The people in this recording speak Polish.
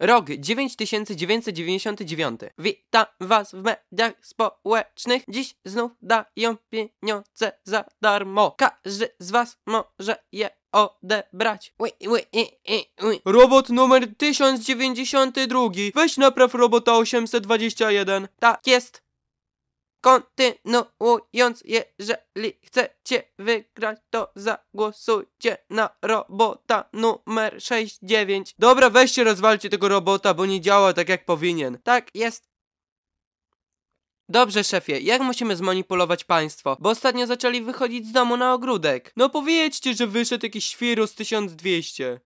Rok 9999. Witam was w mediach społecznych. Dziś znów dają pieniądze za darmo. Każdy z was może je odebrać. Ui, ui, ui, ui. Robot numer 1092. Weź napraw robota 821. Tak jest. Kontynuując, jeżeli chce to zagłosujcie na robota numer 69. Dobra, weźcie rozwalcie tego robota, bo nie działa tak jak powinien. Tak jest Dobrze, szefie, jak musimy zmanipulować państwo? Bo ostatnio zaczęli wychodzić z domu na ogródek. No powiedzcie, że wyszedł jakiś świrus 1200.